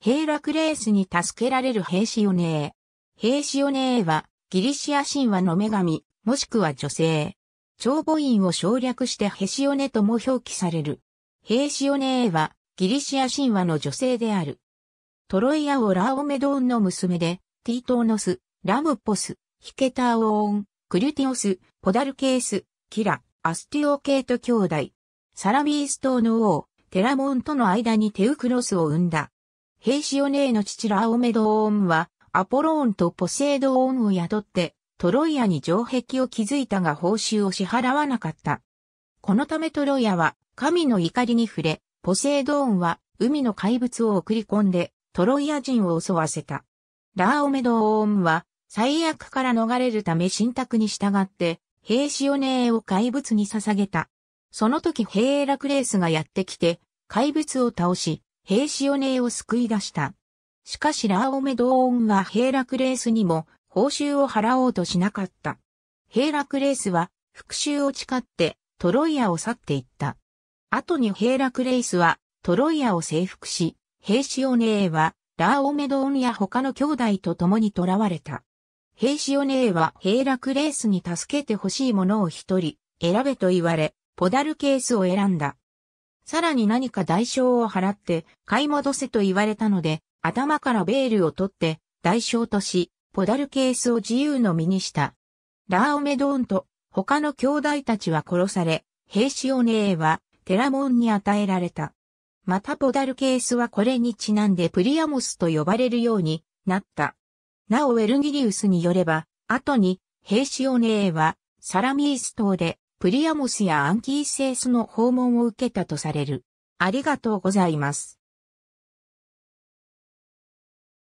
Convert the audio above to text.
ヘイラクレースに助けられるヘイシオネー。ヘイシオネーは、ギリシア神話の女神、もしくは女性。長母院を省略してヘシオネとも表記される。ヘイシオネーは、ギリシア神話の女性である。トロイアオラオメドーンの娘で、ティートーノス、ラムポス、ヒケターオーン、クリュティオス、ポダルケース、キラ、アスティオケート兄弟。サラビース島の王、テラモンとの間にテウクロスを生んだ。ヘイシオネーの父ラオメドオーンは、アポローンとポセイドオーンを雇って、トロイアに城壁を築いたが報酬を支払わなかった。このためトロイアは、神の怒りに触れ、ポセイドーンは、海の怪物を送り込んで、トロイア人を襲わせた。ラーオメドオーンは、最悪から逃れるため信託に従って、兵士オネーを怪物に捧げた。その時ヘイラクレースがやってきて、怪物を倒し、ヘイシオネーを救い出した。しかしラーオメドーンはヘイラクレースにも報酬を払おうとしなかった。ヘイラクレースは復讐を誓ってトロイアを去っていった。後にヘイラクレースはトロイアを征服し、ヘイシオネーはラーオメドーンや他の兄弟と共に囚われた。ヘイシオネーはヘイラクレースに助けて欲しいものを一人選べと言われ、ポダルケースを選んだ。さらに何か代償を払って買い戻せと言われたので、頭からベールを取って代償とし、ポダルケースを自由の身にした。ラーオメドーンと他の兄弟たちは殺され、兵士オネエはテラモンに与えられた。またポダルケースはこれにちなんでプリアモスと呼ばれるようになった。なおウェルギリウスによれば、後に、兵士オネエはサラミース島でプリアモスやアンキーセースの訪問を受けたとされる。ありがとうございます。